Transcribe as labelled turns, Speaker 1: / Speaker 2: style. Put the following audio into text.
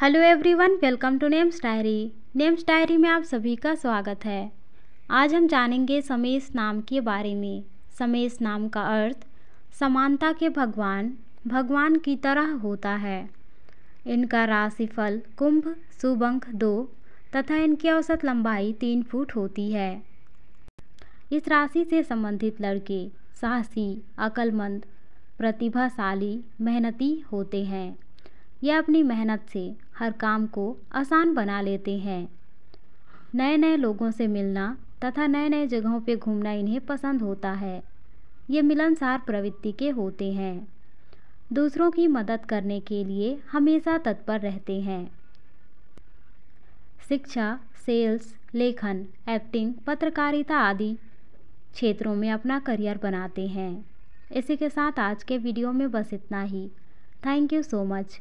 Speaker 1: hello everyone welcome to names diary names diary में आप सभी का स्वागत है आज हम जानेंगे समेश नाम के बारे में समेश नाम का अर्थ समानता के भगवान भगवान की तरह होता है इनका राशिफल कुंभ सुबंक दो तथा इनकी औसत लंबाई तीन फुट होती है इस राशि से संबंधित लड़के साहसी अकलमंद प्रतिभाशाली मेहनती होते हैं यह अपनी मेहनत से हर काम को आसान बना लेते हैं नए नए लोगों से मिलना तथा नए नए जगहों पर घूमना इन्हें पसंद होता है ये मिलनसार प्रवृत्ति के होते हैं दूसरों की मदद करने के लिए हमेशा तत्पर रहते हैं शिक्षा सेल्स लेखन एक्टिंग पत्रकारिता आदि क्षेत्रों में अपना करियर बनाते हैं इसी के साथ आज के वीडियो में बस इतना ही थैंक यू सो मच